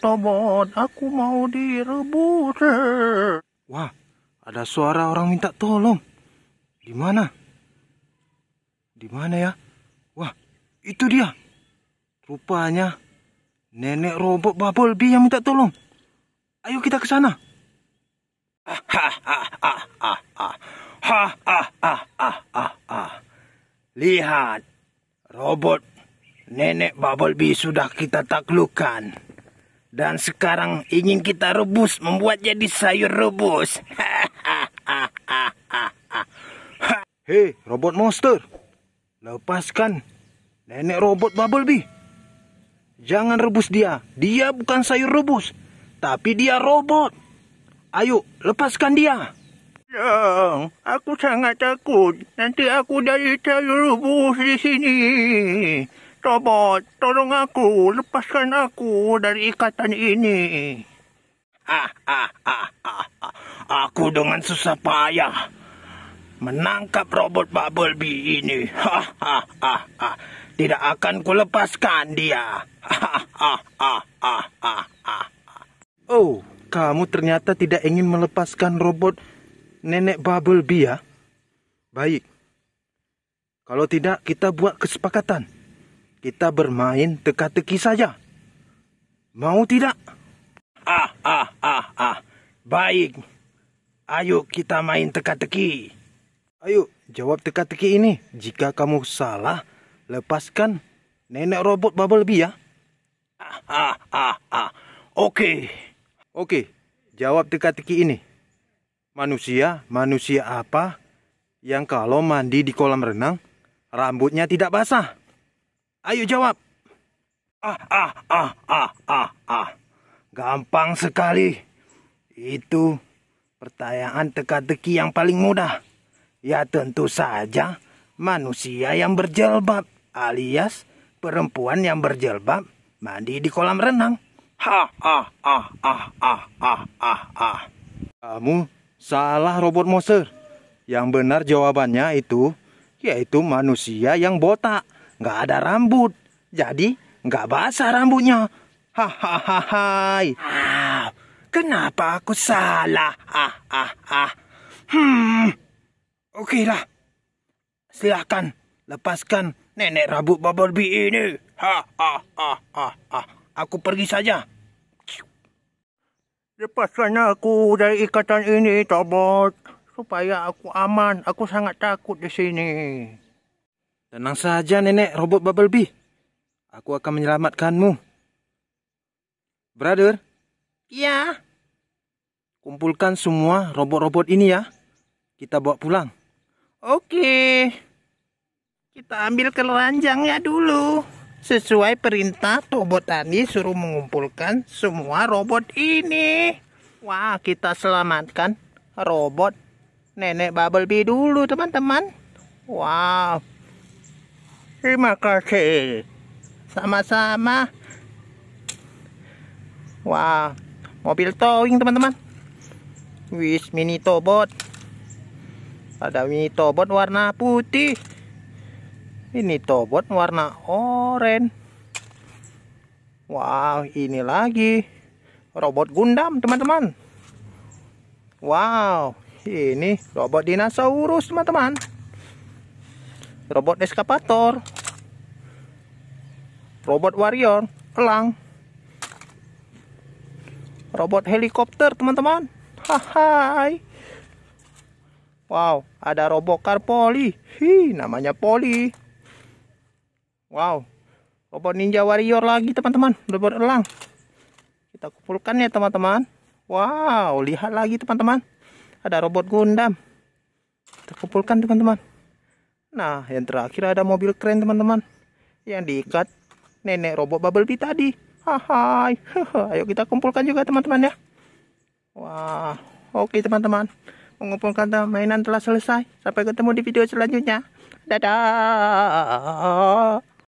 tobat, aku mau direbut. Wah, ada suara orang minta tolong. Di mana? Di mana ya? Wah, itu dia. Rupanya nenek robot Bee yang minta tolong. Ayo kita ke sana. Lihat, robot nenek Bee sudah kita taklukan. Dan sekarang ingin kita rebus, membuat jadi sayur rebus. Hei, robot monster. Lepaskan. Nenek robot Bubble Bee. Jangan rebus dia. Dia bukan sayur rebus. Tapi dia robot. Ayo, lepaskan dia. Tolong, ya, aku sangat takut. Nanti aku dari sayur rebus di sini. Tobot, tolong aku, lepaskan aku dari ikatan ini. Ah, ah, ah, aku dengan susah payah menangkap robot Bee ini. Tidak akan kulepaskan dia. Oh, kamu ternyata tidak ingin melepaskan robot nenek Bee ya? Baik. Kalau tidak, kita buat kesepakatan. Kita bermain teka-teki saja. Mau tidak? Ah, ah, ah, ah. Baik. Ayo kita main teka-teki. Ayo, jawab teka-teki ini. Jika kamu salah, lepaskan nenek robot Bee ya. Ah, ah, ah, ah. Oke. Oke, jawab teka-teki ini. Manusia, manusia apa yang kalau mandi di kolam renang, rambutnya tidak basah? Ayo jawab. Ah, ah, ah, ah, ah, ah. Gampang sekali. Itu pertanyaan teka-teki yang paling mudah. Ya tentu saja manusia yang berjelbab alias perempuan yang berjelbab mandi di kolam renang. Ha, ah, ah, ah, ah, ah, ah, ah. Kamu salah robot monster. Yang benar jawabannya itu yaitu manusia yang botak nggak ada rambut. Jadi nggak basah rambutnya. Hahaha. Ah, kenapa aku salah? Ah ah ah. Hmm. Oke lah. Silahkan lepaskan nenek rambut Bumblebee ini. Hahaha. ha ha. ha. Aku pergi saja. Lepaskan aku dari ikatan ini, Tobot. Supaya aku aman. Aku sangat takut di sini. Tenang saja nenek robot Bubble Bee. Aku akan menyelamatkanmu. Brother? Ya? Kumpulkan semua robot-robot ini ya. Kita bawa pulang. Oke. Kita ambil ke ya dulu. Sesuai perintah Tobot tadi suruh mengumpulkan semua robot ini. Wah, kita selamatkan robot nenek Bubble Bee dulu, teman-teman. Wow, Terima kasih. Sama-sama. Wah, mobil towing teman-teman. Wis mini tobot. Ada mini tobot warna putih. Ini tobot warna oranye. Wow, ini lagi robot Gundam, teman-teman. Wow, ini robot dinosaurus, teman-teman robot eskapator, robot warrior, elang, robot helikopter teman-teman. Hai. Wow, ada robot kar poli. Hi, namanya poli. Wow, robot ninja warrior lagi teman-teman, robot elang. Kita kumpulkan ya teman-teman. Wow, lihat lagi teman-teman. Ada robot Gundam. Kita kumpulkan teman-teman. Nah, yang terakhir ada mobil keren teman-teman. Yang diikat nenek robot bubble bee tadi. Hai, ayo kita kumpulkan juga teman-teman ya. Wah, oke teman-teman. Mengumpulkan mainan telah selesai. Sampai ketemu di video selanjutnya. Dadah.